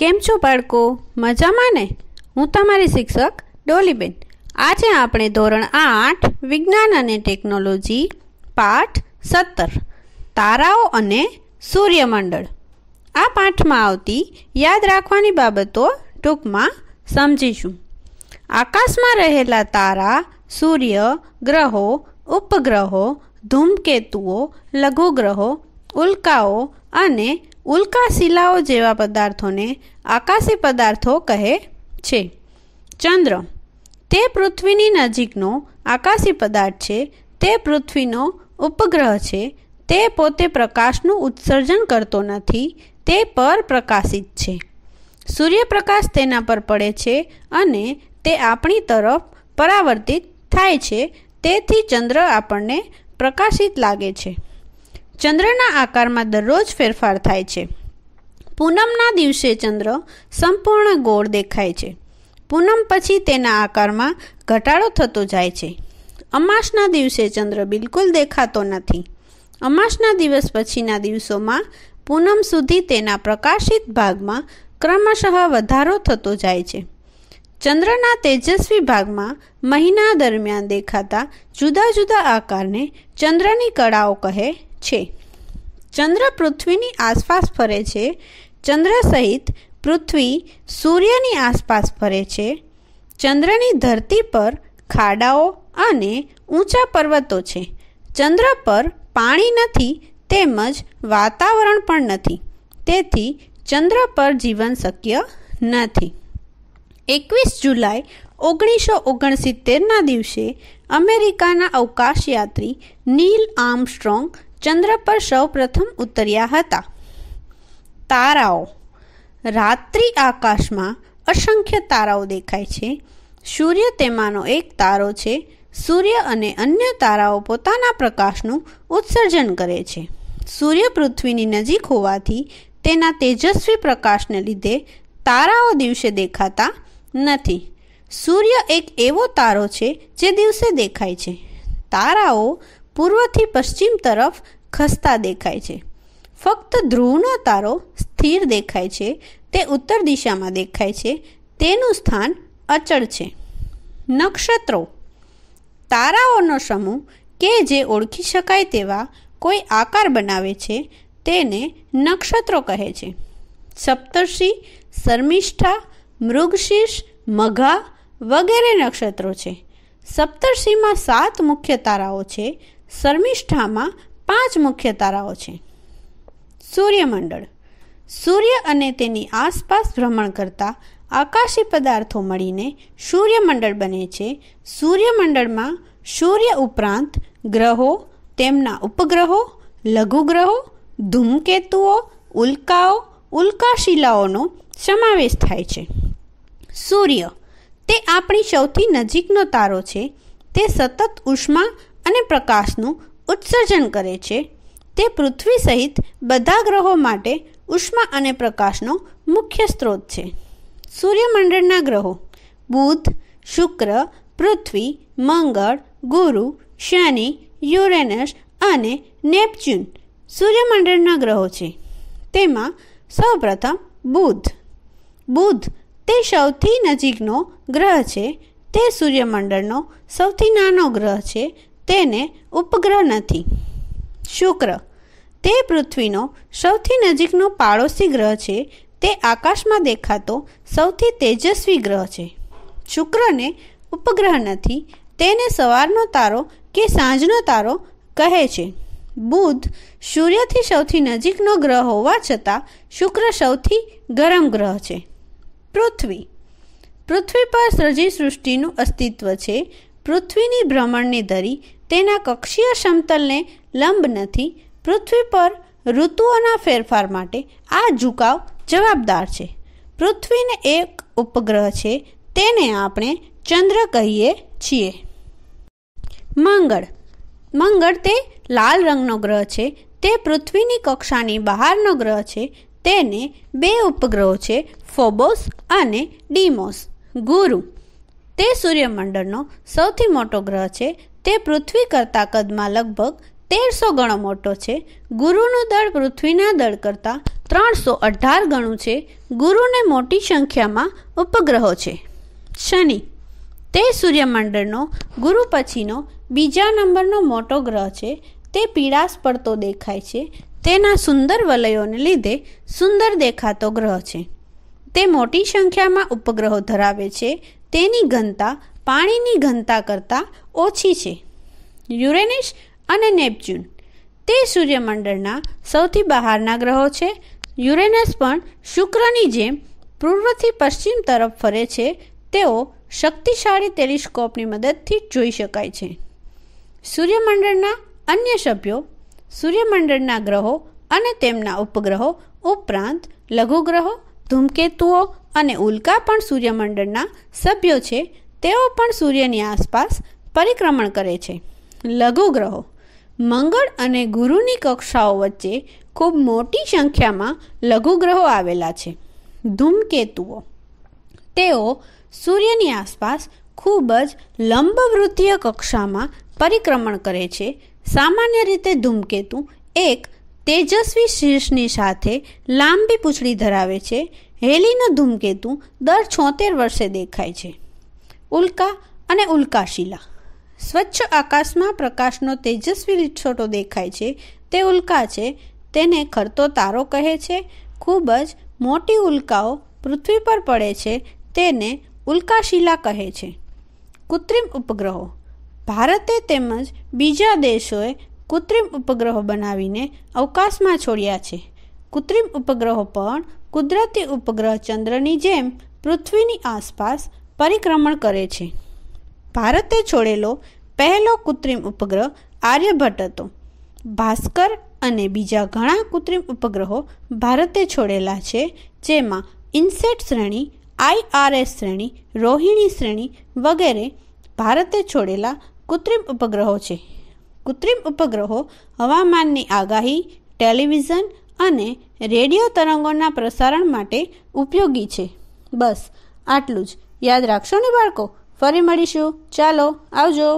કેમ છો બાળકો મજામાં ને હું તમારી શિક્ષક ડોલીબેન આજે આપણે ધોરણ આઠ વિજ્ઞાન અને ટેકનોલોજી પાઠ સત્તર તારાઓ અને સૂર્યમંડળ આ પાઠમાં આવતી યાદ રાખવાની બાબતો ટૂંકમાં સમજીશું આકાશમાં રહેલા તારા સૂર્ય ગ્રહો ઉપગ્રહો ધૂમકેતુઓ લઘુગ્રહો ઉલ્કાઓ અને ઉલ્કા શિલાઓ જેવા પદાર્થોને આકાશી પદાર્થો કહે છે ચંદ્ર તે પૃથ્વીની નજીકનો આકાશી પદાર્થ છે તે પૃથ્વીનો ઉપગ્રહ છે તે પોતે પ્રકાશનું ઉત્સર્જન કરતો નથી તે પર પ્રકાશિત છે સૂર્યપ્રકાશ તેના પર પડે છે અને તે આપણી તરફ પરાવર્તિત થાય છે તેથી ચંદ્ર આપણને પ્રકાશિત લાગે છે ચંદ્રના આકારમાં દરરોજ ફેરફાર થાય છે પૂનમના દિવસે ચંદ્ર સંપૂર્ણ ગોળ દેખાય છે પૂનમ પછી તેના આકારમાં ઘટાડો થતો જાય છે અમાસના દિવસે ચંદ્ર બિલકુલ દેખાતો નથી અમાસના દિવસ પછીના દિવસોમાં પૂનમ સુધી તેના પ્રકાશિત ભાગમાં ક્રમશઃ વધારો થતો જાય છે ચંદ્રના તેજસ્વી ભાગમાં મહિના દરમિયાન દેખાતા જુદા જુદા આકારને ચંદ્રની કળાઓ કહે છે ચંદ્ર પૃથ્વીની આસપાસ ફરે છે ચંદ્ર સહિત પૃથ્વી સૂર્યની આસપાસ ફરે છે ચંદ્રની ધરતી પર ખાડાઓ અને ઊંચા પર્વતો છે ચંદ્ર પર પાણી નથી તેમજ વાતાવરણ પણ નથી તેથી ચંદ્ર પર જીવન શક્ય નથી એકવીસ જુલાઈ ઓગણીસો ઓગણસિત્તેરના દિવસે અમેરિકાના અવકાશયાત્રી નીલ આર્મસ્ટ્રોંગ ચંદ્ર પર સૌ પ્રથમ ઉતર્યા હતા તારાઓ રાત્રિ આકાશમાં અસંખ્ય તારાઓ દેખાય છે સૂર્ય તેમાંનો એક તારો છે સૂર્ય અને અન્ય તારાઓ પોતાના પ્રકાશનું ઉત્સર્જન કરે છે સૂર્ય પૃથ્વીની નજીક હોવાથી તેના તેજસ્વી પ્રકાશને લીધે તારાઓ દિવસે દેખાતા નથી સૂર્ય એક એવો તારો છે જે દિવસે દેખાય છે તારાઓ પૂર્વથી પશ્ચિમ તરફ ખસતા દેખાય છે ફક્ત ધ્રુવનો તારો સ્થિર દેખાય છે તે ઉત્તર દિશામાં દેખાય છે તેનું સ્થાન અચળ છે નક્ષત્રો તારાઓનો સમૂહ કે જે ઓળખી શકાય તેવા કોઈ આકાર બનાવે છે તેને નક્ષત્રો કહે છે સપ્તર્ષિ શર્મિષ્ઠા મૃગશીર્ષ મઘા વગેરે નક્ષત્રો છે સપ્તર્ષિમાં સાત મુખ્ય તારાઓ છે શર્મિષ્ઠામાં પાંચ મુખ્ય તારાઓ છે સૂર્યમંડળ સૂર્ય અને તેની આસપાસ ભ્રમણ કરતા આકાશી પદાર્થો મળીને સૂર્યમંડળ બને છે સૂર્યમંડળમાં સૂર્ય ઉપરાંત ગ્રહો તેમના ઉપગ્રહો લઘુગ્રહો ધૂમકેતુઓ ઉલ્કાઓ ઉલ્કાશિલાઓનો સમાવેશ થાય છે સૂર્ય તે આપણી સૌથી નજીકનો તારો છે તે સતત ઉષ્મા અને પ્રકાશનું ઉત્સર્જન કરે છે તે પૃથ્વી સહિત બધા ગ્રહો માટે ઉષ્મા અને પ્રકાશનો મુખ્ય સ્ત્રોત છે સૂર્યમંડળના ગ્રહો બુધ શુક્ર પૃથ્વી મંગળ ગુરુ શનિ યુરેનસ અને નેપચ્યુન સૂર્યમંડળના ગ્રહો છે તેમાં સૌપ્રથમ બુધ બુધ તે સૌથી નજીકનો ગ્રહ છે તે સૂર્યમંડળનો સૌથી નાનો ગ્રહ છે તેને ઉપગ્રહ નથી શુક્ર તે પૃથ્વીનો સૌથી નજીકનો પાડોશી ગ્રહ છે તે આકાશમાં દેખાતો સૌથી તેજસ્વી ગ્રહ છે શુક્રને ઉપગ્રહ નથી તેને સવારનો તારો કે સાંજનો તારો કહે છે બુધ સૂર્યથી સૌથી નજીકનો ગ્રહ હોવા છતાં શુક્ર સૌથી ગરમ ગ્રહ છે પૃથ્વી પૃથ્વી પર સર્જી સૃષ્ટિનું અસ્તિત્વ છે પૃથ્વીની ભ્રમણની ધરી તેના કક્ષીય સમતલને લંબ નથી પૃથ્વી પર ઋતુઓના ફેરફાર માટે આ ઝુકાવ જવાબદાર છે પૃથ્વીને એક ઉપગ્રહ છે તેને આપણે ચંદ્ર કહીએ છીએ મંગળ મંગળ તે લાલ રંગનો ગ્રહ છે તે પૃથ્વીની કક્ષાની બહારનો ગ્રહ છે તેને બે ઉપગ્રહો છે ફોબોસ અને ડીમોસ ગુરુ તે સૂર્યમંડળનો સૌથી મોટો ગ્રહ છે તે પૃથ્વી કરતાં કદમાં લગભગ તેરસો ગણો મોટો છે ગુરુનું દળ પૃથ્વીના દળ કરતાં ત્રણસો અઢાર ગણું છે ગુરુને મોટી સંખ્યામાં ઉપગ્રહો છે શનિ તે સૂર્યમંડળનો ગુરુ પછીનો બીજા નંબરનો મોટો ગ્રહ છે તે પીળાશ પડતો દેખાય છે તેના સુંદર વલયોને લીધે સુંદર દેખાતો ગ્રહ છે તે મોટી સંખ્યામાં ઉપગ્રહો ધરાવે છે તેની ઘનતા પાણીની ઘનતા કરતાં ઓછી છે યુરેનિશ અને નેપચ્યુન તે સૂર્યમંડળના સૌથી બહારના ગ્રહો છે યુરેનસ પણ શુક્રની જેમ પૂર્વથી પશ્ચિમ તરફ ફરે છે તેઓ શક્તિશાળી ટેલિસ્કોપની મદદથી જોઈ શકાય છે સૂર્યમંડળના અન્ય સભ્યો સૂર્યમંડળના ગ્રહો અને તેમના ઉપગ્રહો ઉપરાંત લઘુગ્રહો ધૂમકેતુઓ અને ઉલ્કા પણ સૂર્યમંડળના સભ્યો છે તેઓ પણ સૂર્યની આસપાસ પરિક્રમણ કરે છે લઘુ ગ્રહો મંગળ અને ગુરુની કક્ષાઓ વચ્ચે ખૂબ મોટી સંખ્યામાં લઘુ ગ્રહો આવેલા છે ધૂમકેતુઓ તેઓ સૂર્યની આસપાસ ખૂબ જ લંબવૃત્તીય કક્ષામાં પરિક્રમણ કરે છે સામાન્ય રીતે ધૂમકેતુ એક તેજસ્વી શીર્ષની સાથે લાંબી પૂંછડી ધરાવે છે હેલીનો ધૂમકેતુ દર છોતેર વર્ષે દેખાય છે ઉલ્કા અને ઉલ્કાશિલા સ્વચ્છ આકાશમાં પ્રકાશનો તેજસ્વી લીછોટો દેખાય છે તે ઉલ્કા છે તેને ખરતો તારો કહે છે ખૂબ જ મોટી ઉલ્કાઓ પૃથ્વી પર પડે છે તેને ઉલ્કાશિલા કહે છે કૃત્રિમ ઉપગ્રહો ભારતે તેમજ બીજા દેશોએ કૃત્રિમ ઉપગ્રહો બનાવીને અવકાશમાં છોડ્યા છે કૃત્રિમ ઉપગ્રહો પણ કુદરતી ઉપગ્રહ ચંદ્રની જેમ પૃથ્વીની આસપાસ પરિક્રમણ કરે છે ભારતે છોડેલો પહેલો કૃત્રિમ ઉપગ્રહ આર્યભટ્ટ હતો ભાસ્કર અને બીજા ઘણા કૃત્રિમ ઉપગ્રહો ભારતે છોડેલા છે જેમાં ઇન્સેટ શ્રેણી આઈઆરએસ શ્રેણી રોહિણી શ્રેણી વગેરે ભારતે છોડેલા કૃત્રિમ ઉપગ્રહો છે કૃત્રિમ ઉપગ્રહો હવામાનની આગાહી ટેલિવિઝન અને રેડિયો તરંગોના પ્રસારણ માટે ઉપયોગી છે બસ આટલું જ યાદ રાખશો ને બાળકો ફરી મળીશું ચાલો આવજો